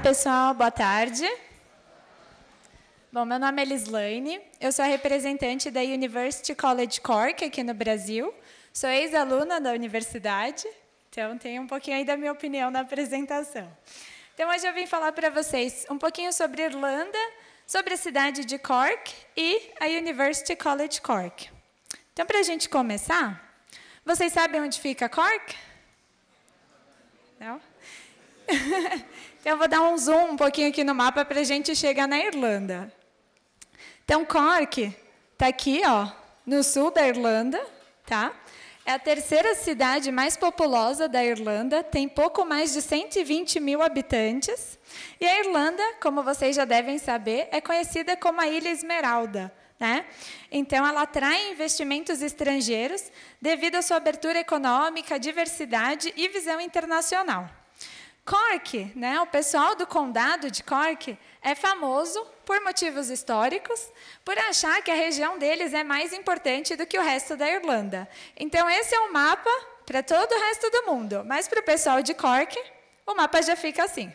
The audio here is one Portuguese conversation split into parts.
Olá, pessoal, boa tarde. Bom, meu nome é Lislaine, eu sou a representante da University College Cork aqui no Brasil, sou ex-aluna da universidade, então tenho um pouquinho aí da minha opinião na apresentação. Então, hoje eu vim falar para vocês um pouquinho sobre Irlanda, sobre a cidade de Cork e a University College Cork. Então, para a gente começar, vocês sabem onde fica Cork? Não? Eu vou dar um zoom um pouquinho aqui no mapa para a gente chegar na Irlanda. Então, Cork está aqui, ó, no sul da Irlanda, tá? É a terceira cidade mais populosa da Irlanda, tem pouco mais de 120 mil habitantes. E a Irlanda, como vocês já devem saber, é conhecida como a Ilha Esmeralda. Né? Então, ela atrai investimentos estrangeiros devido à sua abertura econômica, diversidade e visão internacional. Cork, né, o pessoal do condado de Cork é famoso por motivos históricos, por achar que a região deles é mais importante do que o resto da Irlanda. Então esse é o um mapa para todo o resto do mundo, mas para o pessoal de Cork, o mapa já fica assim.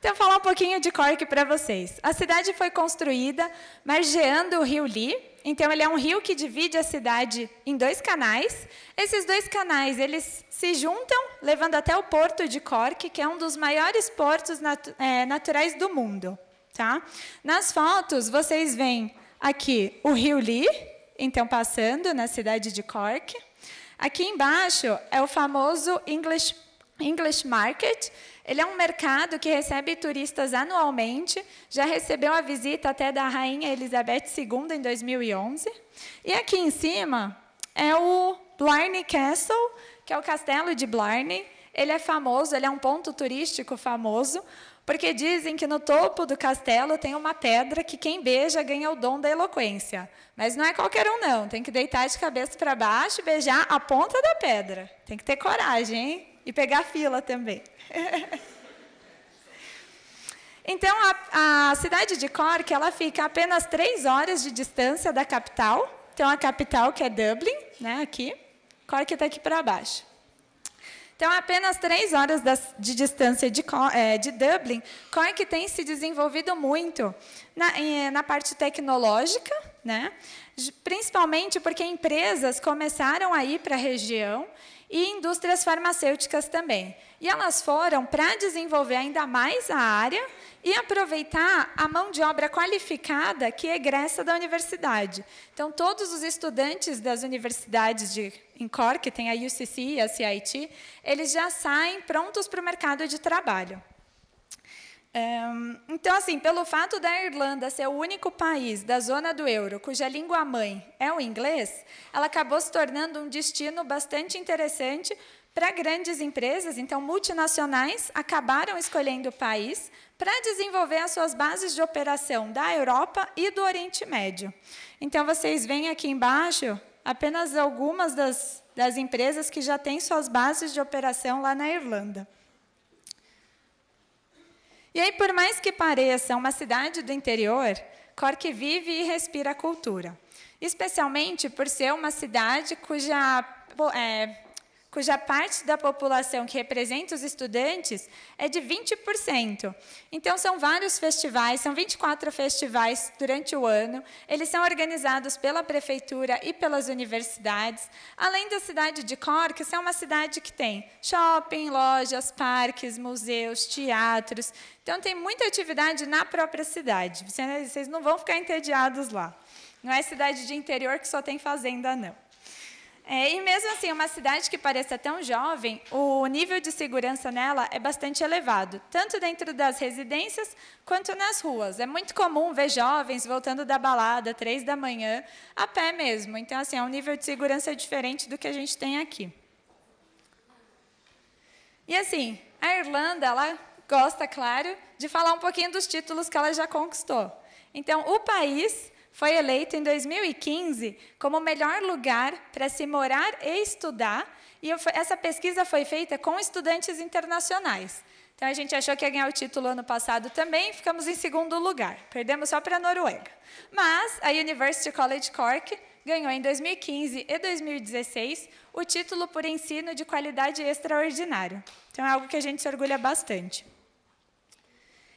Então, falar um pouquinho de Cork para vocês. A cidade foi construída margeando o rio Lee, então ele é um rio que divide a cidade em dois canais. Esses dois canais, eles se juntam, levando até o porto de Cork, que é um dos maiores portos nat é, naturais do mundo, tá? Nas fotos vocês veem aqui o rio Lee, então passando na cidade de Cork. Aqui embaixo é o famoso English English Market, ele é um mercado que recebe turistas anualmente, já recebeu a visita até da rainha Elizabeth II em 2011. E aqui em cima é o Blarney Castle, que é o castelo de Blarney. Ele é famoso, ele é um ponto turístico famoso, porque dizem que no topo do castelo tem uma pedra que quem beija ganha o dom da eloquência. Mas não é qualquer um, não. Tem que deitar de cabeça para baixo e beijar a ponta da pedra. Tem que ter coragem, hein? E pegar fila também. então, a, a, cidade de Cork ela fica a apenas três horas de distância da capital. Então, a capital, que é Dublin, né, aqui. Cork está aqui para baixo. Então, a apenas três horas de distância de, eh, de Dublin, Cork tem se desenvolvido muito na, eh, na parte tecnológica, né? principalmente porque empresas começaram a ir para a região e indústrias farmacêuticas também. E elas foram para desenvolver ainda mais a área e aproveitar a mão de obra qualificada que egressa da universidade. Então, todos os estudantes das universidades de Incor, que tem a UCC e a CIT, eles já saem prontos para o mercado de trabalho. Então, assim, pelo fato da Irlanda ser o único país da zona do euro cuja língua mãe é o inglês, ela acabou se tornando um destino bastante interessante para grandes empresas, então multinacionais, acabaram escolhendo o país para desenvolver as suas bases de operação da Europa e do Oriente Médio. Então, vocês veem aqui embaixo apenas algumas das, das empresas que já têm suas bases de operação lá na Irlanda. E aí, por mais que pareça uma cidade do interior, Cork vive e respira a cultura, especialmente por ser uma cidade cuja é, cuja parte da população que representa os estudantes é de 20%. Então, são vários festivais, são 24 festivais durante o ano. Eles são organizados pela prefeitura e pelas universidades, além da cidade de Cork, que é uma cidade que tem shopping, lojas, parques, museus, teatros. Então, tem muita atividade na própria cidade. Vocês não vão ficar entediados lá. Não é cidade de interior que só tem fazenda, não. É, e mesmo assim, uma cidade que pareça tão jovem, o nível de segurança nela é bastante elevado, tanto dentro das residências quanto nas ruas. É muito comum ver jovens voltando da balada três da manhã a pé mesmo. Então, assim, é um nível de segurança diferente do que a gente tem aqui. E assim, a Irlanda, ela gosta, claro, de falar um pouquinho dos títulos que ela já conquistou. Então, o país foi eleito em 2015 como o melhor lugar para se morar e estudar, e essa pesquisa foi feita com estudantes internacionais. Então, a gente achou que ia ganhar o título ano passado também, ficamos em segundo lugar. Perdemos só para a Noruega. Mas a University College Cork ganhou em 2015 e 2016 o título por ensino de qualidade extraordinário. Então, é algo que a gente se orgulha bastante.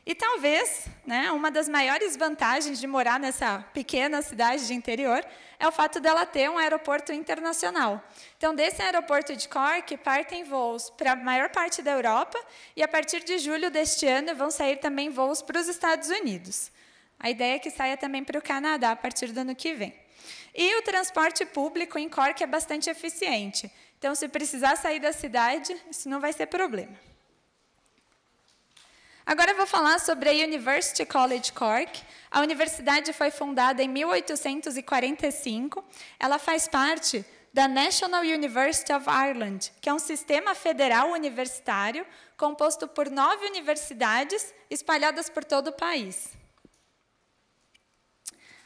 E talvez né, uma das maiores vantagens de morar nessa pequena cidade de interior é o fato dela ter um aeroporto internacional. Então, desse aeroporto de Cork, partem voos para a maior parte da Europa e, a partir de julho deste ano, vão sair também voos para os Estados Unidos. A ideia é que saia também para o Canadá a partir do ano que vem. E o transporte público em Cork é bastante eficiente. Então, se precisar sair da cidade, isso não vai ser problema. Agora eu vou falar sobre a University College Cork. A universidade foi fundada em 1845. Ela faz parte da National University of Ireland, que é um sistema federal universitário composto por nove universidades espalhadas por todo o país.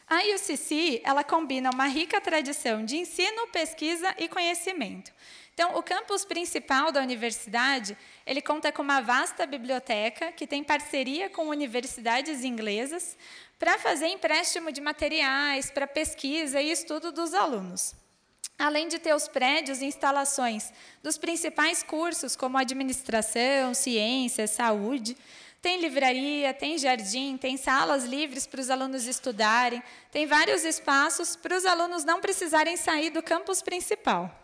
A UCC ela combina uma rica tradição de ensino, pesquisa e conhecimento. Então, o campus principal da universidade, ele conta com uma vasta biblioteca que tem parceria com universidades inglesas para fazer empréstimo de materiais para pesquisa e estudo dos alunos. Além de ter os prédios e instalações dos principais cursos, como administração, ciência, saúde, tem livraria, tem jardim, tem salas livres para os alunos estudarem, tem vários espaços para os alunos não precisarem sair do campus principal.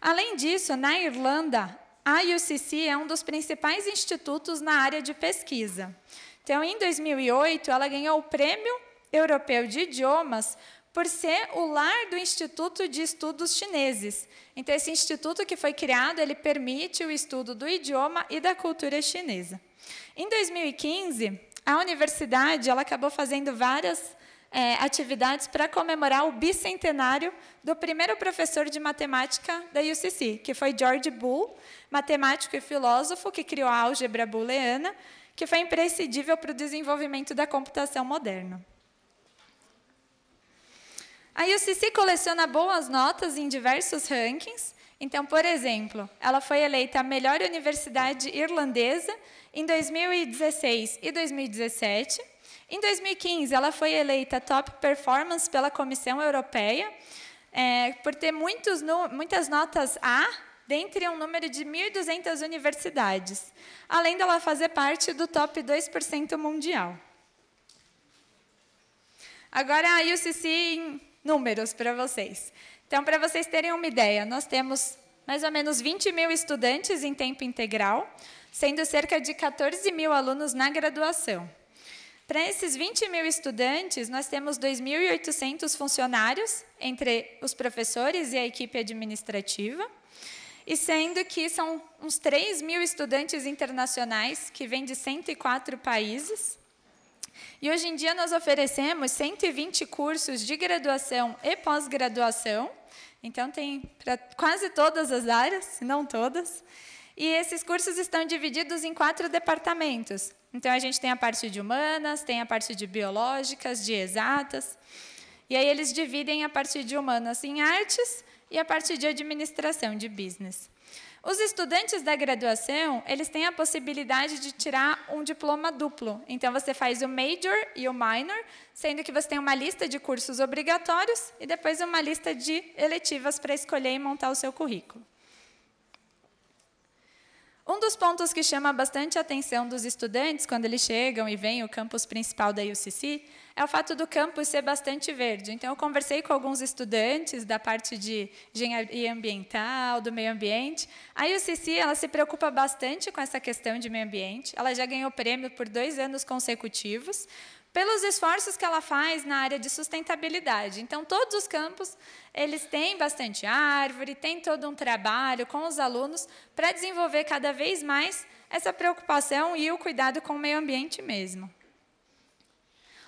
Além disso, na Irlanda, a UCC é um dos principais institutos na área de pesquisa. Então, em 2008, ela ganhou o Prêmio Europeu de Idiomas por ser o lar do Instituto de Estudos Chineses. Então, esse instituto que foi criado, ele permite o estudo do idioma e da cultura chinesa. Em 2015, a universidade ela acabou fazendo várias é, atividades para comemorar o bicentenário do primeiro professor de matemática da UCC, que foi George Boole, matemático e filósofo que criou a álgebra booleana, que foi imprescindível para o desenvolvimento da computação moderna. A UCC coleciona boas notas em diversos rankings. Então, por exemplo, ela foi eleita a melhor universidade irlandesa em 2016 e 2017 em 2015, ela foi eleita Top Performance pela Comissão Europeia, é, por ter muitos, no, muitas notas A dentre um número de 1.200 universidades, além dela fazer parte do top 2% mundial. Agora, a UCC em números para vocês. Então, para vocês terem uma ideia, nós temos mais ou menos 20 mil estudantes em tempo integral, sendo cerca de 14 mil alunos na graduação. Para esses 20 mil estudantes, nós temos 2.800 funcionários entre os professores e a equipe administrativa, e sendo que são uns 3 mil estudantes internacionais que vêm de 104 países. E hoje em dia nós oferecemos 120 cursos de graduação e pós-graduação, então tem para quase todas as áreas, se não todas. E esses cursos estão divididos em quatro departamentos. Então, a gente tem a parte de humanas, tem a parte de biológicas, de exatas. E aí, eles dividem a parte de humanas em artes e a parte de administração, de business. Os estudantes da graduação, eles têm a possibilidade de tirar um diploma duplo. Então, você faz o major e o minor, sendo que você tem uma lista de cursos obrigatórios e depois uma lista de eletivas para escolher e montar o seu currículo. Um dos pontos que chama bastante a atenção dos estudantes quando eles chegam e veem o campus principal da UCC é o fato do campus ser bastante verde. Então, eu conversei com alguns estudantes da parte de engenharia ambiental, do meio ambiente. A UCC ela se preocupa bastante com essa questão de meio ambiente. Ela já ganhou prêmio por dois anos consecutivos, pelos esforços que ela faz na área de sustentabilidade. Então, todos os campos, eles têm bastante árvore, tem todo um trabalho com os alunos para desenvolver cada vez mais essa preocupação e o cuidado com o meio ambiente mesmo.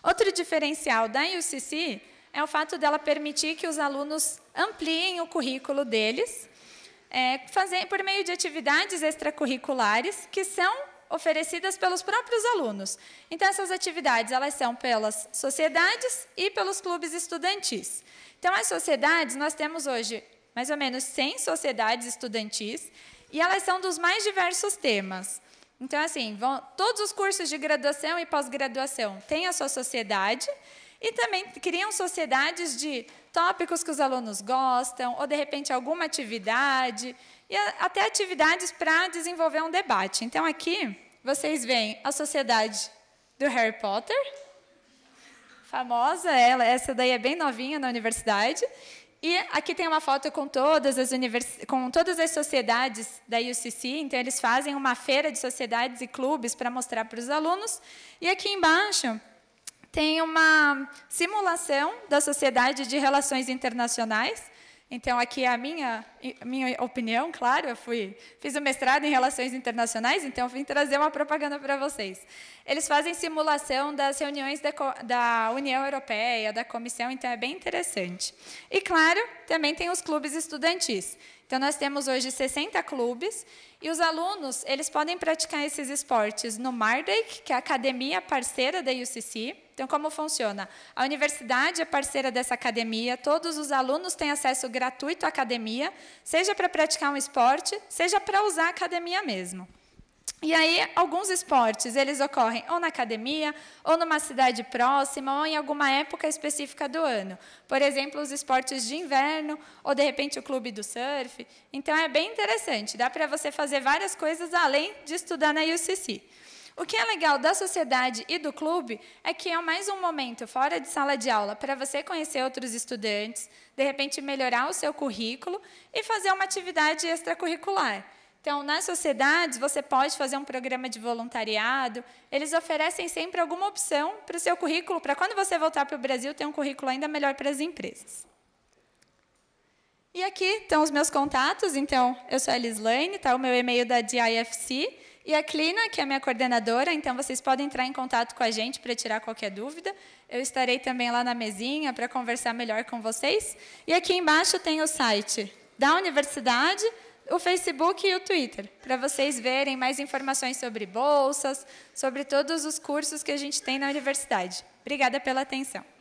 Outro diferencial da UCC é o fato dela permitir que os alunos ampliem o currículo deles, é, fazer, por meio de atividades extracurriculares que são oferecidas pelos próprios alunos. Então, essas atividades elas são pelas sociedades e pelos clubes estudantis. Então, as sociedades, nós temos hoje mais ou menos 100 sociedades estudantis, e elas são dos mais diversos temas. Então, assim, vão, todos os cursos de graduação e pós-graduação têm a sua sociedade, e também criam sociedades de tópicos que os alunos gostam, ou de repente alguma atividade e até atividades para desenvolver um debate. Então, aqui vocês veem a sociedade do Harry Potter, famosa ela, essa daí é bem novinha na universidade. E aqui tem uma foto com todas as univers... com todas as sociedades da UCC, então eles fazem uma feira de sociedades e clubes para mostrar para os alunos. E aqui embaixo tem uma simulação da Sociedade de Relações Internacionais, então, aqui é a minha, minha opinião, claro, eu fui, fiz o mestrado em Relações Internacionais, então vim trazer uma propaganda para vocês. Eles fazem simulação das reuniões da, da União Europeia, da Comissão, então é bem interessante. E, claro, também tem os clubes estudantis. Então, nós temos hoje 60 clubes, e os alunos eles podem praticar esses esportes no Mardake, que é a academia parceira da UCC, então, como funciona? A universidade é parceira dessa academia, todos os alunos têm acesso gratuito à academia, seja para praticar um esporte, seja para usar a academia mesmo. E aí, alguns esportes, eles ocorrem ou na academia, ou numa cidade próxima, ou em alguma época específica do ano. Por exemplo, os esportes de inverno, ou, de repente, o clube do surf. Então, é bem interessante. Dá para você fazer várias coisas além de estudar na UCC. O que é legal da sociedade e do clube é que é mais um momento fora de sala de aula para você conhecer outros estudantes, de repente melhorar o seu currículo e fazer uma atividade extracurricular. Então, nas sociedades, você pode fazer um programa de voluntariado, eles oferecem sempre alguma opção para o seu currículo, para quando você voltar para o Brasil, ter um currículo ainda melhor para as empresas. E aqui estão os meus contatos, então, eu sou a Lislane, está o meu e-mail da DIFC, e a Clina, que é a minha coordenadora, então vocês podem entrar em contato com a gente para tirar qualquer dúvida. Eu estarei também lá na mesinha para conversar melhor com vocês. E aqui embaixo tem o site da universidade, o Facebook e o Twitter, para vocês verem mais informações sobre bolsas, sobre todos os cursos que a gente tem na universidade. Obrigada pela atenção.